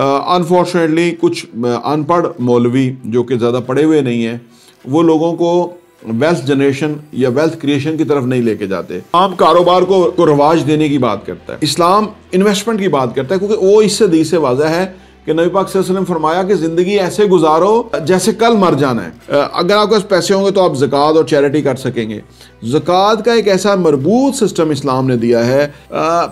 unfortunately uh, कुछ अनपढ़ मौलवी जो कि ज़्यादा पढ़े हुए नहीं हैं वो लोगों को वेल्थ जनरेशन या वेल्थ क्रिएशन की तरफ नहीं लेके जाते आम कारोबार को, को रवाज देने की बात करता है इस्लाम इन्वेस्टमेंट की बात करता है क्योंकि वो इससे दी से वाजह है कि नबी पाक ने फरमाया कि ज़िंदगी ऐसे गुजारो जैसे कल मर जाना है अगर आपके पास पैसे होंगे तो आप ज़क़़त और चैरिटी कर सकेंगे ज़क़़त का एक ऐसा मरबूत सिस्टम इस्लाम ने दिया है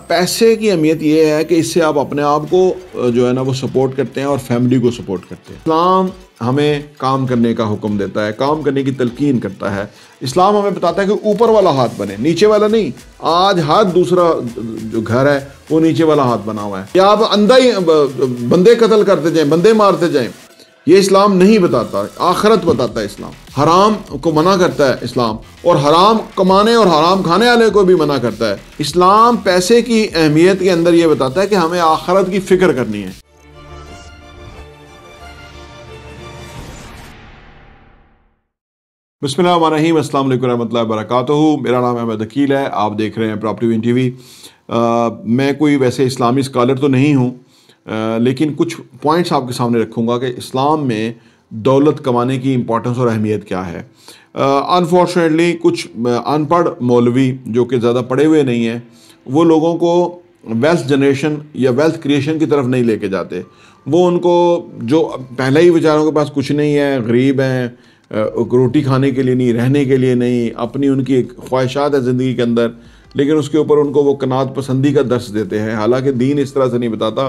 पैसे की अहमियत यह है कि इससे आप अपने आप को जो है ना वो सपोर्ट करते हैं और फैमिली को सपोर्ट करते हैं इस्लाम हमें काम करने का हुक्म देता है काम करने की तलकीन करता है इस्लाम हमें बताता है कि ऊपर वाला हाथ बने नीचे वाला नहीं आज हाथ दूसरा जो घर है वो नीचे वाला हाथ बना हुआ है या आप अंदा ही बंदे कत्ल करते जाएं बंदे मारते जाएं ये इस्लाम नहीं बताता आखरत बताता है इस्लाम हराम को मना करता है इस्लाम और हराम कमाने और हराम खाने वाले को भी मना करता है इस्लाम पैसे की अहमियत के अंदर ये बताता है कि हमें आखरत की फ़िक्र करनी है बसमिल अल्लाम वरहमल वरक मेरा नाम अहमद अकील है आप देख रहे हैं प्रॉपर्टी इन टी वी मैं कोई वैसे इस्लामी स्कॉलर तो नहीं हूँ लेकिन कुछ पॉइंट्स आपके सामने रखूँगा कि इस्लाम में दौलत कमाने की इम्पोर्टेंस और अहमियत क्या है अनफॉर्चुनेटली कुछ अनपढ़ मौलवी जो कि ज़्यादा पढ़े हुए नहीं हैं वो लोगों को वेल्थ जनरेशन या वेल्थ क्रिएशन की तरफ नहीं लेके जाते वो उनको जो पहले ही बेचारों के पास कुछ नहीं है गरीब हैं रोटी खाने के लिए नहीं रहने के लिए नहीं अपनी उनकी एक ख्वाहिशात है ज़िंदगी के अंदर लेकिन उसके ऊपर उनको वो कनात पसंदी का दर्श देते हैं हालांकि दीन इस तरह से नहीं बताता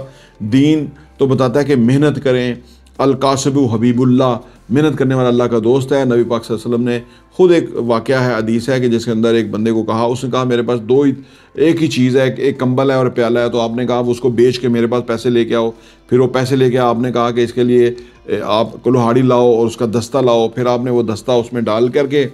दीन तो बताता है कि मेहनत करें अलकाशब हबीबुल्ला मेहनत करने वाला अल्लाह का दोस्त है नबी पाक वसल्लम ने ख़ुद एक वाक़ है अदीस है कि जिसके अंदर एक बंदे को कहा उसने कहा मेरे पास दो ही एक ही चीज़ है एक कंबल है और प्याला है तो आपने कहा उसको बेच के मेरे पास पैसे लेके आओ फिर वो पैसे लेके आपने कहा कि इसके लिए आप कुल्हाड़ी लाओ और उसका दस्ता लाओ फिर आपने वो दस्ता उसमें डाल करके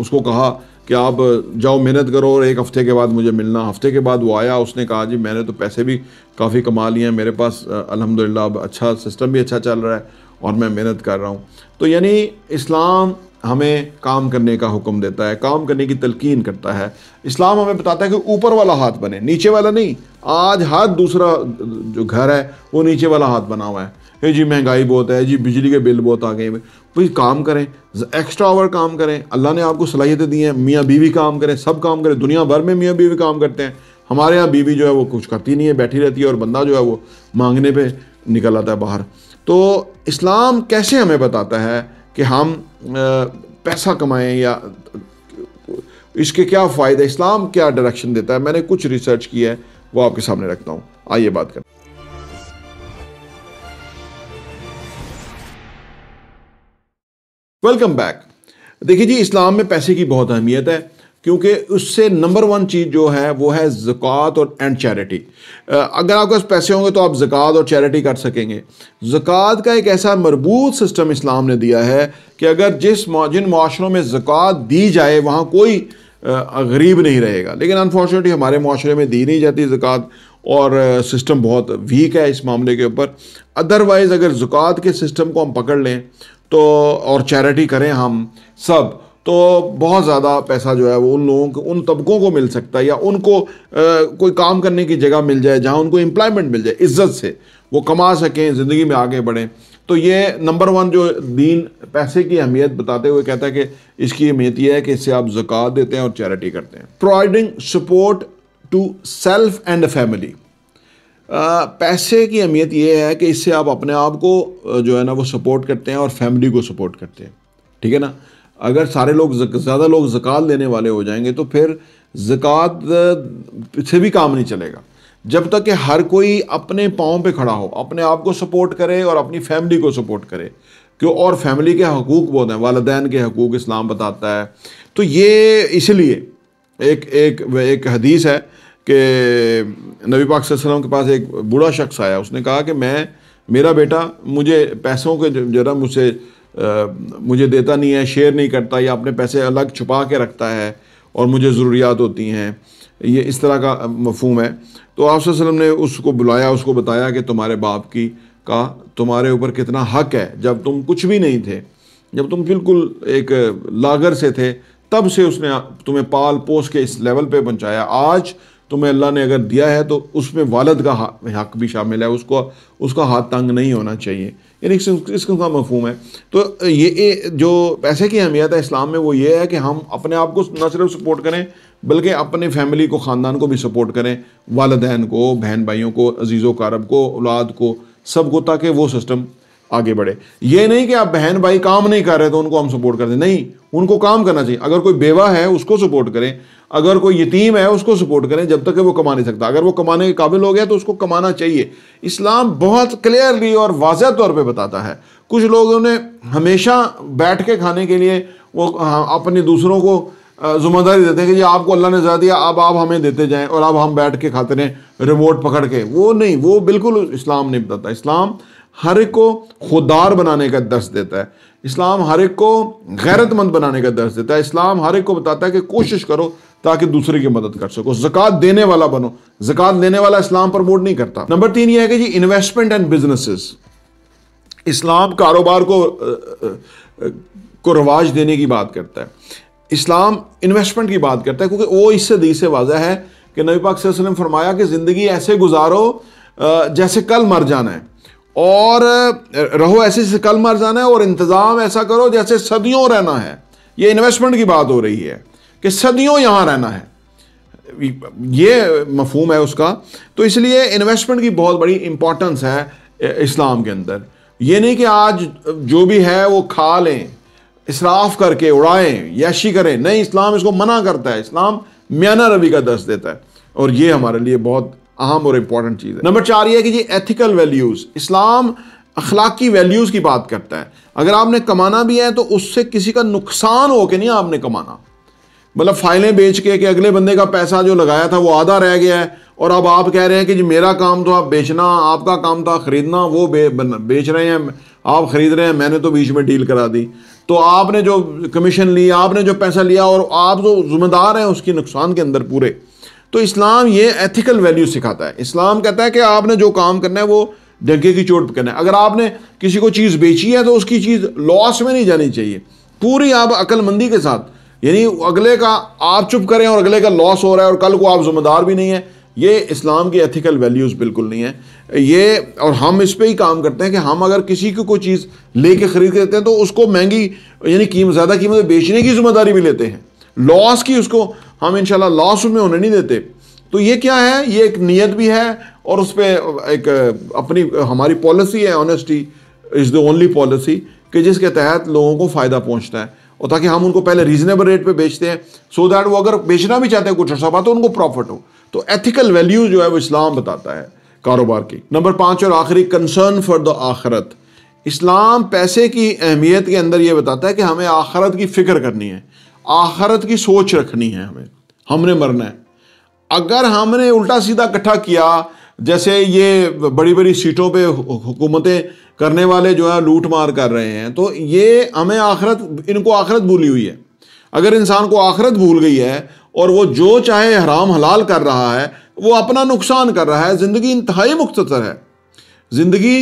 उसको कहा कि आप जाओ मेहनत करो और एक हफ़्ते के बाद मुझे मिलना हफ़्ते के बाद वो आया उसने कहा जी मैंने तो पैसे भी काफ़ी कमा लिए हैं मेरे पास अल्हम्दुलिल्लाह अब अच्छा सिस्टम भी अच्छा चल रहा है और मैं मेहनत कर रहा हूँ तो यानी इस्लाम हमें काम करने का हुक्म देता है काम करने की तलकिन करता है इस्लाम हमें बताता है कि ऊपर वाला हाथ बने नीचे वाला नहीं आज हाथ दूसरा जो घर है वो नीचे वाला हाथ बना हुआ है ये जी महंगाई बहुत है जी बिजली के बिल बहुत आ गए हैं भाई काम करें एक्स्ट्रा आवर काम करें अल्लाह ने आपको सलाहियतें दी हैं मियाँ बीवी काम करें सब काम करें दुनिया भर में मियाँ बीवी काम करते हैं हमारे यहाँ बीवी जो है वो कुछ करती नहीं है बैठी रहती है और बंदा जो है वो मांगने पर निकल आता है बाहर तो इस्लाम कैसे हमें बताता है कि हम पैसा कमाएं या इसके क्या फ़ायदे इस्लाम क्या डायरेक्शन देता है मैंने कुछ रिसर्च की है वो आपके सामने रखता हूँ आइए बात करें वेलकम बैक देखिए जी इस्लाम में पैसे की बहुत अहमियत है क्योंकि उससे नंबर वन चीज़ जो है वो है ज़क़़त और एंड चैरिटी अगर आपके पास पैसे होंगे तो आप ज़क़़त और चैरिटी कर सकेंगे ज़क़़त का एक ऐसा मरबूत सिस्टम इस्लाम ने दिया है कि अगर जिस जिन माशरों में ज़क़़त दी जाए वहाँ कोई गरीब नहीं रहेगा लेकिन अनफॉर्चुनेटली हमारे माशरे में दी नहीं जाती ज़क़़त और सिस्टम बहुत वीक है इस मामले के ऊपर अदरवाइज़ अगर ज़क़़त के सिस्टम को हम पकड़ लें तो और चैरिटी करें हम सब तो बहुत ज़्यादा पैसा जो है वो उन लोगों को उन तबकों को मिल सकता है या उनको आ, कोई काम करने की जगह मिल जाए जहाँ उनको एम्प्लॉयमेंट मिल जाए इज्जत से वो कमा सकें ज़िंदगी में आगे बढ़ें तो ये नंबर वन जो दीन पैसे की अहमियत बताते हुए कहता है कि इसकी अहमियत यह है कि इससे आप जक़ात देते हैं और चैरिटी करते हैं providing support to self and family पैसे की अहमियत ये है कि इससे आप अपने आप को जो है ना वो सपोर्ट करते हैं और फैमिली को सपोर्ट करते हैं ठीक है ना अगर सारे लोग ज़्यादा लोग ज़क़़त लेने वाले हो जाएंगे तो फिर ज़क़़त से भी काम नहीं चलेगा जब तक कि हर कोई अपने पाँव पे खड़ा हो अपने आप को सपोर्ट करे और अपनी फैमिली को सपोर्ट करे क्यों और फैमिली के हकूक़ बहुत हैं वालदेन के हकूक़ इस्लाम बताता है तो ये इसलिए एक एक एक हदीस है कि नबी पाक वसल्लम के पास एक बूढ़ा शख्स आया उसने कहा कि मैं मेरा बेटा मुझे पैसों के जरा मुझसे मुझे देता नहीं है शेयर नहीं करता या अपने पैसे अलग छुपा के रखता है और मुझे ज़रूरियात होती हैं ये इस तरह का मफहम है तो आप ने उसको बुलाया उसको बताया कि तुम्हारे बाप की का तुम्हारे ऊपर कितना हक है जब तुम कुछ भी नहीं थे जब तुम बिल्कुल एक लागर से थे तब से उसने तुम्हें पाल पोस के इस लेवल पे पहुँचाया आज तुम्हें अल्लाह ने अगर दिया है तो उसमें वालद का हक भी शामिल है उसको उसका हाथ तंग नहीं होना चाहिए यानी इसका का मफहम है तो ये जो पैसे की अहमियत है इस्लाम में वो ये है कि हम अपने आप को न सिर्फ सपोर्ट करें बल्कि अपने फैमिली को ख़ानदान को भी सपोर्ट करें वालदेन को बहन भाइयों को अजीज़ कारब को औलाद को सब को ताकि वो सिस्टम आगे बढ़े ये नहीं कि आप बहन भाई काम नहीं कर रहे तो उनको हम सपोर्ट कर दें नहीं उनको काम करना चाहिए अगर कोई बेवा है उसको सपोर्ट करें अगर कोई यतीम है उसको सपोर्ट करें जब तक कि वो कमा नहीं सकता अगर वो कमाने के काबिल हो गया तो उसको कमाना चाहिए इस्लाम बहुत क्लियरली और वाज तौर पर बताता है कुछ लोगों ने हमेशा बैठ के खाने के लिए वो हाँ, अपने दूसरों को जुम्मेदारी देते हैं कि ये आपको अल्लाह ने ज़्यादा दिया अब आप हमें देते जाएं और अब हम बैठ के खाते रहें रिमोट पकड़ के वो नहीं वो बिल्कुल इस्लाम नहीं बताता इस्लाम हर एक को खुदार बनाने का दर्श देता है इस्लाम हर एक को गैरतमंद बनाने का दर्श देता है इस्लाम हर एक को बताता है कि कोशिश करो ताकि दूसरे की मदद कर सको जक़ात देने वाला बनो जक़ात लेने वाला इस्लाम प्रमोट नहीं करता नंबर तीन यह है कि जी इन्वेस्टमेंट एंड बिजनेसेस इस्लाम कारोबार को को रवाज देने की बात करता है इस्लाम इन्वेस्टमेंट की बात करता है क्योंकि वो इससे दी से वाजह है कि नबी पाक वसल्लम फरमाया कि ज़िंदगी ऐसे गुजारो जैसे कल मर जाना है और रहो ऐसे से कल मर जाना है और इंतज़ाम ऐसा करो जैसे सदियों रहना है ये इन्वेस्टमेंट की बात हो रही है कि सदियों यहाँ रहना है ये मफहम है उसका तो इसलिए इन्वेस्टमेंट की बहुत बड़ी इंपॉर्टेंस है इस्लाम के अंदर ये नहीं कि आज जो भी है वो खा लें इसराफ करके उड़ाएं याशी करें नहीं इस्लाम इसको मना करता है इस्लाम म्याना रवि का दर्श देता है और ये हमारे लिए बहुत अहम और इम्पॉर्टेंट चीज़ है नंबर चार ये है कि जी एथिकल वैल्यूज़ इस्लाम अखलाकी वैल्यूज़ की बात करता है अगर आपने कमाना भी है तो उससे किसी का नुकसान हो के नहीं आपने कमाना मतलब फाइलें बेच के कि अगले बंदे का पैसा जो लगाया था वो आधा रह गया है और अब आप कह रहे हैं कि जी मेरा काम तो आप बेचना आपका काम था ख़रीदना वो बे, बेच रहे हैं आप ख़रीद रहे हैं मैंने तो बीच में डील करा दी तो आपने जो कमीशन ली आपने जो पैसा लिया और आप जो जिम्मेदार हैं उसकी नुकसान के अंदर पूरे तो इस्लाम ये एथिकल वैल्यू सिखाता है इस्लाम कहता है कि आपने जो काम करना है वो डंके की चोट पर करना है अगर आपने किसी को चीज़ बेची है तो उसकी चीज़ लॉस में नहीं जानी चाहिए पूरी आप अक्लमंदी के साथ यानी अगले का आप चुप करें और अगले का लॉस हो रहा है और कल को आप ज़िम्मेदार भी नहीं है ये इस्लाम की एथिकल वैल्यूज़ बिल्कुल नहीं है ये और हम इस पर ही काम करते हैं कि हम अगर किसी को कोई चीज़ ले कर ख़रीद लेते हैं तो उसको महंगी यानी कीमत ज़्यादा कीमत बेचने की जिम्मेदारी भी लेते हैं लॉस की उसको हम इन लॉस में होने नहीं देते तो ये क्या है ये एक नीयत भी है और उस पर एक अपनी हमारी पॉलिसी है honesty is the only policy कि जिसके तहत लोगों को फ़ायदा पहुंचता है और ताकि हम उनको पहले रीजनेबल रेट पे बेचते हैं सो दैट वो अगर बेचना भी चाहते हैं कुछ अर्सा बात तो उनको प्रॉफिट हो तो एथिकल वैल्यू जो है वो इस्लाम बताता है कारोबार की नंबर पाँच और आखिरी कंसर्न फॉर द आखरत इस्लाम पैसे की अहमियत के अंदर ये बताता है कि हमें आखरत की फ़िक्र करनी है आखरत की सोच रखनी है हमें हमने मरना है अगर हमने उल्टा सीधा इकट्ठा किया जैसे ये बड़ी बड़ी सीटों पे हुकूमतें करने वाले जो है लूट मार कर रहे हैं तो ये हमें आखरत इनको आखरत भूली हुई है अगर इंसान को आखरत भूल गई है और वो जो चाहे हराम हलाल कर रहा है वो अपना नुकसान कर रहा है ज़िंदगी इंतहाई मुख्तर है ज़िंदगी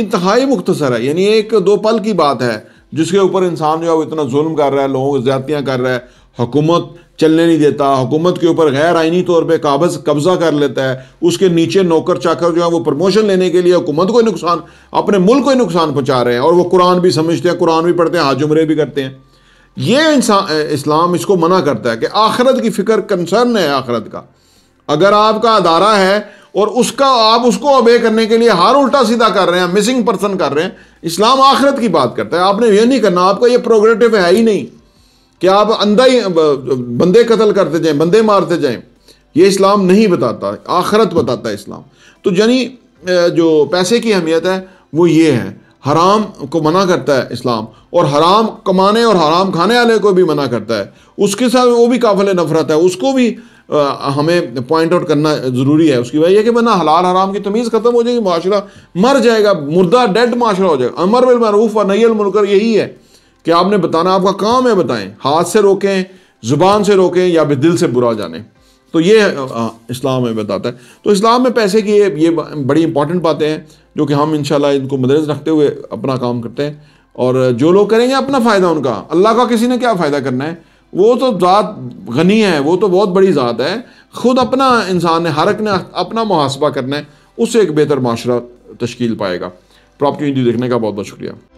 इंतहाई मुख्तसर है यानी एक दो पल की बात है जिसके ऊपर इंसान जो है वो इतना जुल्म कर रहा है लोगों को ज़्यादतियाँ कर रहा है हुकूमत चलने नहीं देता हुकूमत के ऊपर गैर आइनी तौर पर काबज कब्जा कर लेता है उसके नीचे नौकर चाकर जो है वो प्रमोशन लेने के लिए हुकूमत को ही नुकसान अपने मुल्क को ही नुकसान पहुँचा रहे हैं और वो कुरान भी समझते हैं कुरान भी पढ़ते हैं हाज उमरे भी करते हैं ये इंसान इस्लाम इसको मना करता है कि आखरत की फ़िक्र कंसर्न है आखरत का अगर आपका अदारा है और उसका आप उसको अबे करने के लिए हार उल्टा सीधा कर रहे हैं मिसिंग पर्सन कर रहे हैं इस्लाम आखिरत की बात करता है आपने ये नहीं करना आपका ये प्रोग्रेटिव है ही नहीं कि आप अंधा ही बंदे कत्ल करते जाएं बंदे मारते जाएं ये इस्लाम नहीं बताता आखरत बताता है इस्लाम तो यानी जो पैसे की अहमियत है वो ये है हराम को मना करता है इस्लाम और हराम कमाने और हराम खाने वाले को भी मना करता है उसके साथ वो भी काफिल नफरत है उसको भी आ, हमें पॉइंट आउट करना ज़रूरी है उसकी वजह यह कि वरना हलाल हराम की तमीज़ ख़त्म हो जाएगी माशरा मर जाएगा मुर्दा डेड माशरा हो जाएगा अमर बिलमरूफ और नैल मुलकर यही है कि आपने बताना आपका काम है बताएं हाथ से रोकें ज़ुबान से रोकें या फिर दिल से बुरा जाने तो ये आ, इस्लाम में बताता है तो इस्लाम में पैसे की ये, ये बड़ी इंपॉर्टेंट बातें हैं जो कि हम इंशाल्लाह इनको मदरस रखते हुए अपना काम करते हैं और जो लोग करेंगे अपना फ़ायदा उनका अल्लाह का किसी ने क्या फ़ायदा करना है वो तो ज़ात गनी है वो तो बहुत बड़ी ज़ात है ख़ुद अपना इंसान ने हर एक ने अपना मुहासबा करना है उससे एक बेहतर माशरा तश्कील पाएगा प्रॉपर्टी देखने का बहुत बहुत शुक्रिया